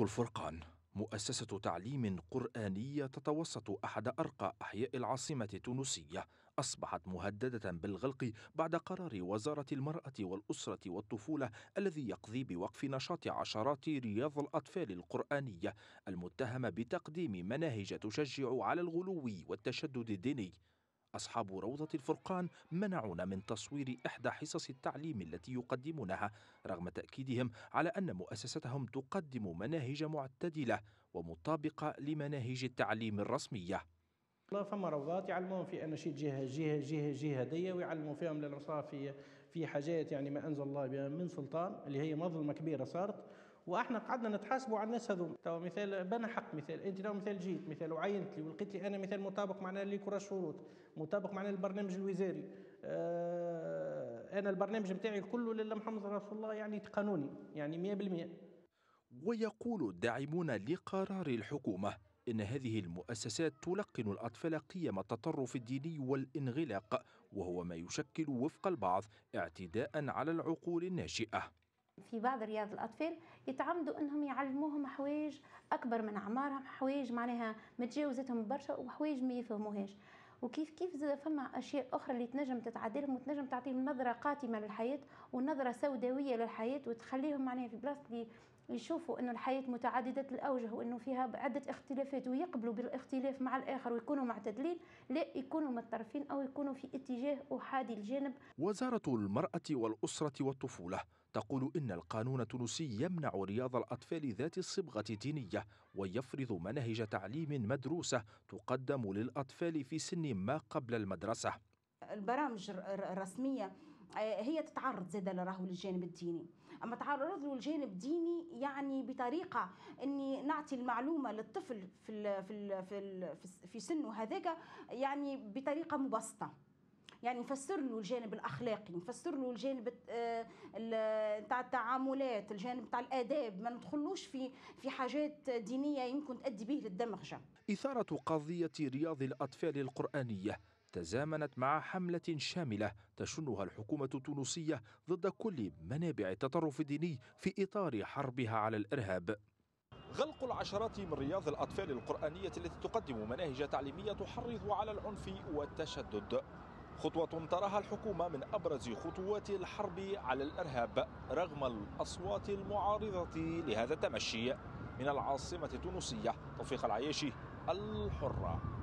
الفرقان مؤسسة تعليم قرآنية تتوسط أحد أرقى أحياء العاصمة التونسية أصبحت مهددة بالغلق بعد قرار وزارة المرأة والأسرة والطفولة الذي يقضي بوقف نشاط عشرات رياض الأطفال القرآنية المتهمة بتقديم مناهج تشجع على الغلو والتشدد الديني أصحاب روضة الفرقان منعونا من تصوير إحدى حصص التعليم التي يقدمونها رغم تأكيدهم على أن مؤسستهم تقدم مناهج معتدلة ومطابقة لمناهج التعليم الرسمية فما روضات يعلمون في اناشيد جهه جهه جهه جهاديه ويعلموا فيهم للعصافية في في حاجات يعني ما انزل الله بها من سلطان اللي هي مظلمه كبيره صارت واحنا قعدنا نتحاسبوا على الناس هذوما توا مثال بنا حق مثال انت لو مثال جيت مثال وعينت لي ولقيت لي انا مثال مطابق معناها لكرة الشروط مطابق معناها البرنامج الوزاري آه، انا البرنامج نتاعي كله لله محمد رسول الله يعني قانوني يعني 100% ويقول الداعمون لقرار الحكومه إن هذه المؤسسات تلقن الأطفال قيم التطرف الديني والانغلاق وهو ما يشكل وفق البعض اعتداء على العقول الناشئة في بعض رياض الاطفال يتعمدوا انهم يعلموهم حوايج اكبر من اعمارهم حوايج معناها متجاوزتهم برشا وحوايج ما يفهموهاش وكيف كيف زاد فما اشياء اخرى اللي تنجم تتعدلهم وتنجم تعطيهم نظره قاتمه للحياه ونظره سوداويه للحياه وتخليهم معناها في بلاصه اللي يشوفوا انه الحياه متعدده الاوجه وانه فيها عده اختلافات ويقبلوا بالاختلاف مع الاخر ويكونوا معتدلين لا يكونوا متطرفين او يكونوا في اتجاه احادي الجانب وزاره المراه والاسره والطفوله تقول إن القانون التونسي يمنع رياض الأطفال ذات الصبغة الدينية ويفرض مناهج تعليم مدروسة تقدم للأطفال في سن ما قبل المدرسة البرامج الرسمية آه، هي تتعرض زادة لراهو للجانب الديني اما تعرض له الجانب الديني يعني بطريقه اني نعطي المعلومه للطفل في في في, في سنه هذاك يعني بطريقه مبسطه يعني نفسر له الجانب الاخلاقي نفسر له الجانب آه، نتاع التعاملات الجانب نتاع الاداب ما ندخلوش في في حاجات دينيه يمكن تؤدي به للدمغشه اثاره قضيه رياض الاطفال القرانيه تزامنت مع حملة شاملة تشنها الحكومة التونسية ضد كل منابع التطرف الديني في إطار حربها على الإرهاب غلق العشرات من رياض الأطفال القرآنية التي تقدم مناهج تعليمية تحرض على العنف والتشدد خطوة تراها الحكومة من أبرز خطوات الحرب على الإرهاب رغم الأصوات المعارضة لهذا التمشي من العاصمة التونسية توفيق العياشي الحرة